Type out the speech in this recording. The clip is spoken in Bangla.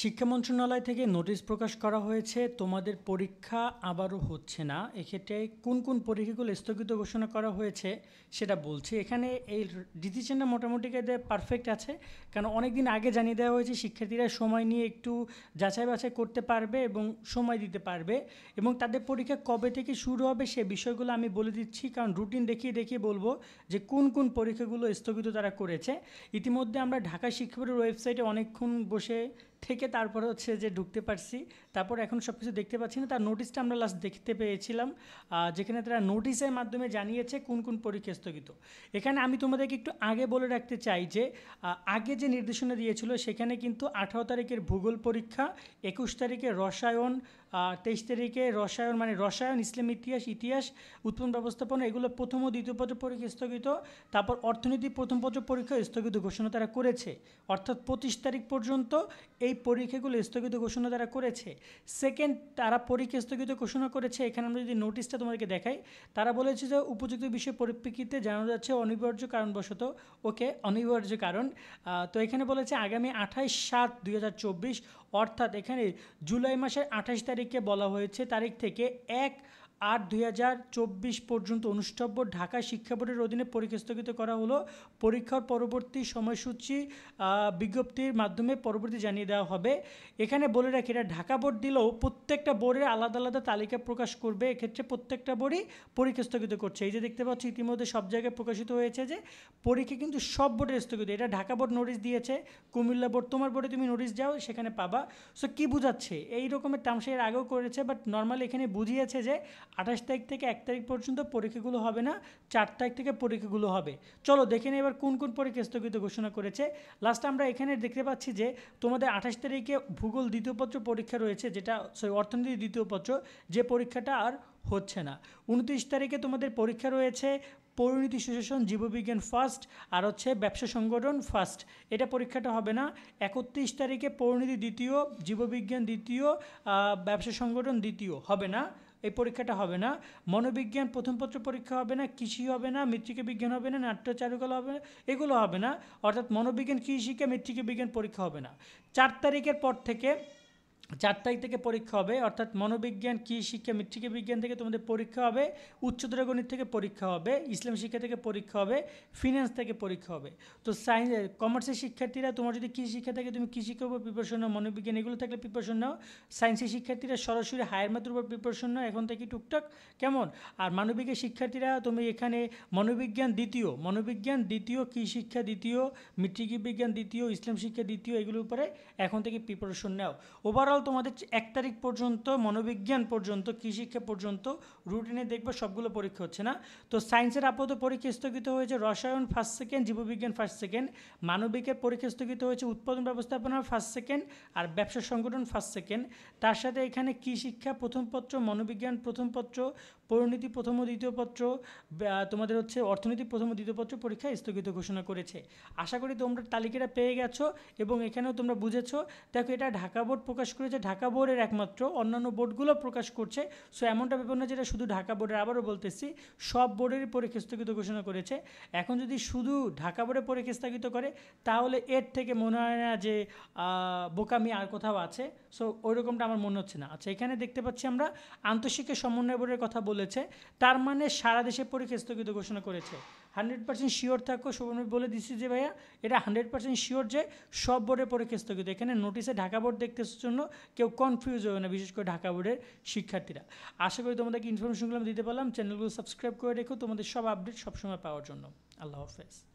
শিক্ষা মন্ত্রণালয় থেকে নোটিশ প্রকাশ করা হয়েছে তোমাদের পরীক্ষা আবারও হচ্ছে না এক্ষেত্রে কোন কোন পরীক্ষাগুলো স্থগিত ঘোষণা করা হয়েছে সেটা বলছি এখানে এই ডিসিশনটা মোটামুটি পারফেক্ট আছে কারণ অনেক দিন আগে জানিয়ে দেওয়া হয়েছে শিক্ষার্থীরা সময় নিয়ে একটু যাচাই বাছাই করতে পারবে এবং সময় দিতে পারবে এবং তাদের পরীক্ষা কবে থেকে শুরু হবে সে বিষয়গুলো আমি বলে দিচ্ছি কারণ রুটিন দেখিয়ে দেখিয়ে বলবো যে কোন কোন পরীক্ষাগুলো স্থগিত তারা করেছে ইতিমধ্যে আমরা ঢাকা শিক্ষা বোর্ডের ওয়েবসাইটে অনেকক্ষণ বসে থেকে তারপর হচ্ছে যে ঢুকতে পারছি তারপর এখন সব কিছু দেখতে পাচ্ছি না তার নোটিশটা আমরা লাস্ট দেখতে পেয়েছিলাম যেখানে তারা নোটিশের মাধ্যমে জানিয়েছে কোন কোন পরীক্ষা স্থগিত এখানে আমি তোমাদেরকে একটু আগে বলে রাখতে চাই যে আগে যে নির্দেশনা দিয়েছিল সেখানে কিন্তু আঠারো তারিখের ভূগোল পরীক্ষা একুশ তারিখে রসায়ন তেইশ তারিখে রসায়ন মানে রসায়ন ইসলাম ইতিহাস ইতিহাস উৎপন্ন ব্যবস্থাপনা এগুলো প্রথম ও দ্বিতীয় পত্র পরীক্ষা স্থগিত তারপর অর্থনীতি প্রথম পত্র পরীক্ষা স্থগিত ঘোষণা তারা করেছে অর্থাৎ পঁচিশ তারিখ পর্যন্ত এই এই পরীক্ষাগুলো স্থগিত ঘোষণা তারা করেছে সেকেন্ড তারা পরীক্ষা স্থগিত ঘোষণা করেছে এখানে আমরা যদি নোটিশটা তোমাদেরকে দেখাই তারা বলেছে যে উপযুক্ত বিষয় পরিপ্রেক্ষিতে জানানো যাচ্ছে অনিবার্য কারণবশত ওকে অনিবার্য কারণ তো এখানে বলেছে আগামী আঠাইশ সাত দুই অর্থাৎ এখানে জুলাই মাসের আঠাশ তারিখকে বলা হয়েছে তারিখ থেকে এক আট দুই হাজার চব্বিশ পর্যন্ত অনুষ্ঠব্য ঢাকা শিক্ষা বোর্ডের অধীনে পরীক্ষা স্থগিত করা হলো পরীক্ষার পরবর্তী সময়সূচি বিজ্ঞপ্তির মাধ্যমে পরবর্তী জানিয়ে দেওয়া হবে এখানে বলে রাখি এটা ঢাকা বোর্ড দিলেও প্রত্যেকটা বোর্ডের আলাদা আলাদা তালিকা প্রকাশ করবে এক্ষেত্রে প্রত্যেকটা বোর্ডই পরীক্ষা স্থগিত করছে এই যে দেখতে পাচ্ছি ইতিমধ্যে সব জায়গায় প্রকাশিত হয়েছে যে পরীক্ষা কিন্তু সব বোর্ডের স্থগিত এটা ঢাকা বোর্ড নোটিশ দিয়েছে কুমিল্লা বোর্ড তোমার বোর্ডে তুমি নোটিশ যাও সেখানে পাবা সো কী বোঝাচ্ছে এই রকমের তামসা আগেও করেছে বাট নর্মালি এখানে বুঝিয়েছে যে আঠাশ তারিখ থেকে এক তারিখ পর্যন্ত পরীক্ষাগুলো হবে না চার তারিখ থেকে পরীক্ষাগুলো হবে চলো দেখে নিই এবার কোন কোন পরীক্ষা স্থগিত ঘোষণা করেছে লাস্ট আমরা এখানে দেখতে পাচ্ছি যে তোমাদের আঠাশ তারিখে ভূগোল দ্বিতীয় পত্র পরীক্ষা রয়েছে যেটা সরি অর্থনীতি দ্বিতীয় পত্র যে পরীক্ষাটা আর হচ্ছে না উনত্রিশ তারিখে তোমাদের পরীক্ষা রয়েছে পরিণতি সুশাসন জীববিজ্ঞান ফার্স্ট আর হচ্ছে ব্যবসা সংগঠন ফার্স্ট এটা পরীক্ষাটা হবে না একত্রিশ তারিখে পরিণতি দ্বিতীয় জীববিজ্ঞান দ্বিতীয় ব্যবসা সংগঠন দ্বিতীয় হবে না এই পরীক্ষাটা হবে না মনোবিজ্ঞান প্রথম পত্র পরীক্ষা হবে না কৃষি হবে না মৃত্তিকা বিজ্ঞান হবে না চারুকলা হবে না এগুলো হবে না অর্থাৎ মনোবিজ্ঞান কৃষিকে মৃত্তিকা বিজ্ঞান পরীক্ষা হবে না চার তারিখের পর থেকে চার তারিখ থেকে পরীক্ষা হবে অর্থাৎ মনোবিজ্ঞান কী শিক্ষা মৃত্তিকা বিজ্ঞান থেকে তোমাদের পরীক্ষা হবে উচ্চতর গণিত থেকে পরীক্ষা হবে ইসলাম শিক্ষা থেকে পরীক্ষা হবে ফিনান্স থেকে পরীক্ষা হবে তো সায়েন্স কমার্সের শিক্ষার্থীরা তোমার যদি কী শিক্ষা থাকে তুমি কী শিক্ষা উপর প্রিপারেশন নাও মনোবিজ্ঞান এগুলো থাকলে প্রিপারেশন নাও সায়েন্সের শিক্ষার্থীরা সরাসরি হায়ার ম্যাথের উপর প্রিপারেশন নাও এখন থেকে টুকটাক কেমন আর মানবিকের শিক্ষার্থীরা তুমি এখানে মনোবিজ্ঞান দ্বিতীয় মনোবিজ্ঞান দ্বিতীয় কী শিক্ষা দ্বিতীয় মৃত্তিকা বিজ্ঞান দ্বিতীয় ইসলাম শিক্ষা দ্বিতীয় এগুলোর উপরে এখন থেকে প্রিপারেশন নাও ওভারঅল টোটাল তোমাদের এক তারিখ পর্যন্ত মনোবিজ্ঞান পর্যন্ত কৃষিক্ষা পর্যন্ত রুটিনে দেখবে সবগুলো পরীক্ষা হচ্ছে না তো সায়েন্সের আপাতত পরীক্ষা স্থগিত হয়েছে রসায়ন ফার্স্ট সেকেন্ড জীববিজ্ঞান ফার্স্ট সেকেন্ড মানবিকের পরীক্ষা স্থগিত হয়েছে উৎপাদন ব্যবস্থাপনা ফার্স্ট সেকেন্ড আর ব্যবসা সংগঠন ফার্স্ট সেকেন্ড তার সাথে এখানে কৃষিক্ষা প্রথম পত্র মনোবিজ্ঞান প্রথম পত্র পরিণতি প্রথম ও দ্বিতীয় পত্র তোমাদের হচ্ছে অর্থনীতি প্রথম ও দ্বিতীয় পত্র পরীক্ষা স্থগিত ঘোষণা করেছে আশা করি তোমরা তালিকাটা পেয়ে গেছো এবং এখানেও তোমরা বুঝেছো দেখো এটা ঢাকা বোর্ড প্রকাশ করে যে ঢাকা বোর্ডের একমাত্র অন্যান্য বোর্ডগুলো প্রকাশ করছে সো এমনটা ব্যাপার না যেটা শুধু ঢাকা বোর্ডের আবারও বলতেছি সব বোর্ডেরই পরীক্ষা স্থগিত ঘোষণা করেছে এখন যদি শুধু ঢাকা বোর্ডে পরীক্ষা স্থগিত করে তাহলে এর থেকে মনে হয় না যে বোকামি আর কোথাও আছে সো ওই রকমটা আমার মনে হচ্ছে না আচ্ছা এখানে দেখতে পাচ্ছি আমরা আন্তঃশিক্ষা সমন্বয় বোর্ডের কথা বলেছে তার মানে সারা দেশে পরীক্ষা স্থগিত ঘোষণা করেছে হান্ড্রেড পার্সেন্ট শিওর থাকো শুভমী বলে দিচ্ছি যে ভাইয়া এটা হান্ড্রেড পার্সেন্ট শিওর যে সব বোর্ডে পরীক্ষা স্থগিত এখানে নোটিশে ঢাকা বোর্ড দেখতে জন্য কেউ কনফিউজ হবে না বিশেষ করে ঢাকা বোর্ডের শিক্ষার্থীরা আশা করি তোমাদেরকে ইনফরমেশনগুলো আমি দিতে পারলাম চ্যানেলগুলো সাবস্ক্রাইব করে রেখো তোমাদের সব আপডেট সবসময় পাওয়ার জন্য আল্লাহ হাফেজ